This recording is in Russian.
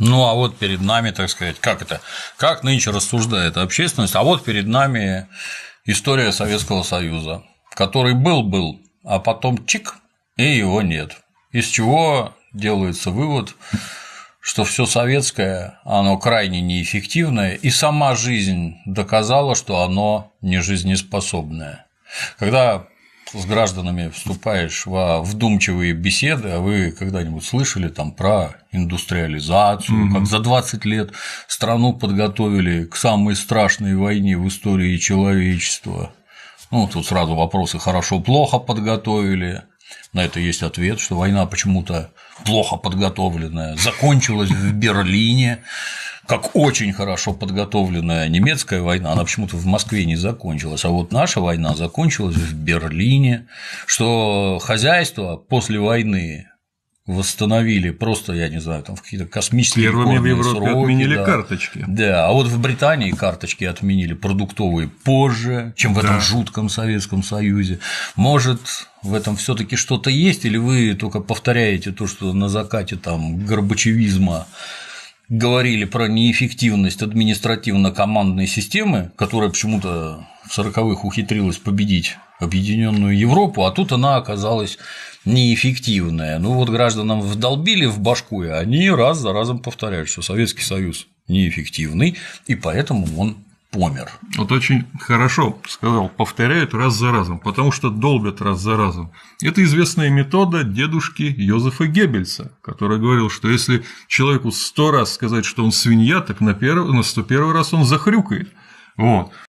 Ну, а вот перед нами, так сказать, как это, как нынче рассуждает общественность, а вот перед нами история Советского Союза, который был-был, а потом чик, и его нет. Из чего делается вывод, что все советское, оно крайне неэффективное, и сама жизнь доказала, что оно не жизнеспособное. Когда с гражданами вступаешь во вдумчивые беседы, а вы когда-нибудь слышали там про индустриализацию, mm как за 20 лет страну подготовили к самой страшной войне в истории человечества? Ну, тут сразу вопросы хорошо-плохо подготовили. На это есть ответ, что война почему-то плохо подготовленная закончилась в Берлине, как очень хорошо подготовленная немецкая война, она почему-то в Москве не закончилась, а вот наша война закончилась в Берлине, что хозяйство после войны восстановили просто, я не знаю, там в какие-то космические Первыми в Европе сроки, отменили да. карточки. Да, а вот в Британии карточки отменили продуктовые позже, чем в этом жутком Советском Союзе. Может, в этом все таки что-то есть, или вы только повторяете то, что на закате там горбачевизма говорили про неэффективность административно-командной системы, которая почему-то в сороковых ухитрилась победить объединенную Европу, а тут она оказалась неэффективная. Ну вот гражданам вдолбили в башку, и они раз за разом повторяют, что Советский Союз неэффективный, и поэтому он помер. Вот очень хорошо сказал, повторяют раз за разом, потому что долбят раз за разом. Это известная метода дедушки Йозефа Геббельса, который говорил, что если человеку сто раз сказать, что он свинья, так на, перв... на 101 раз он захрюкает. Вот.